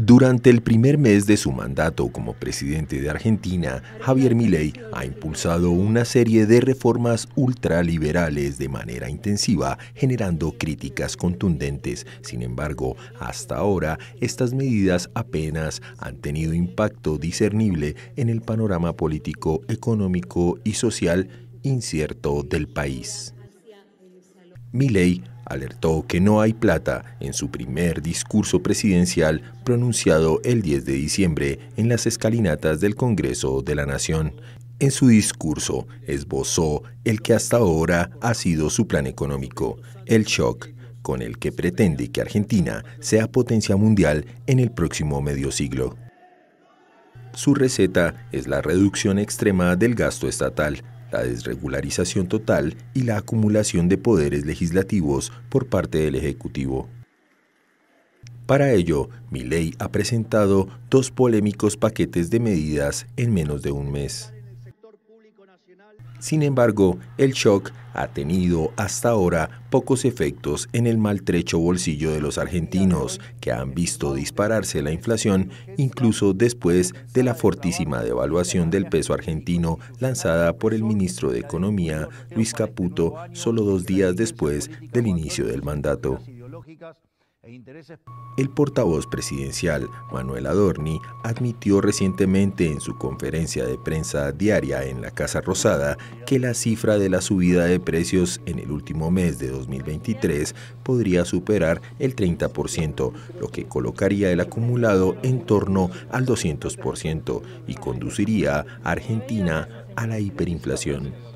Durante el primer mes de su mandato como presidente de Argentina, Javier Milei ha impulsado una serie de reformas ultraliberales de manera intensiva, generando críticas contundentes. Sin embargo, hasta ahora, estas medidas apenas han tenido impacto discernible en el panorama político, económico y social incierto del país. Milley alertó que no hay plata en su primer discurso presidencial pronunciado el 10 de diciembre en las escalinatas del Congreso de la Nación. En su discurso esbozó el que hasta ahora ha sido su plan económico, el shock, con el que pretende que Argentina sea potencia mundial en el próximo medio siglo. Su receta es la reducción extrema del gasto estatal, la desregularización total y la acumulación de poderes legislativos por parte del Ejecutivo. Para ello, ley ha presentado dos polémicos paquetes de medidas en menos de un mes. Sin embargo, el shock ha tenido hasta ahora pocos efectos en el maltrecho bolsillo de los argentinos, que han visto dispararse la inflación incluso después de la fortísima devaluación del peso argentino lanzada por el ministro de Economía, Luis Caputo, solo dos días después del inicio del mandato. E el portavoz presidencial, Manuel Adorni, admitió recientemente en su conferencia de prensa diaria en la Casa Rosada que la cifra de la subida de precios en el último mes de 2023 podría superar el 30%, lo que colocaría el acumulado en torno al 200% y conduciría a Argentina a la hiperinflación.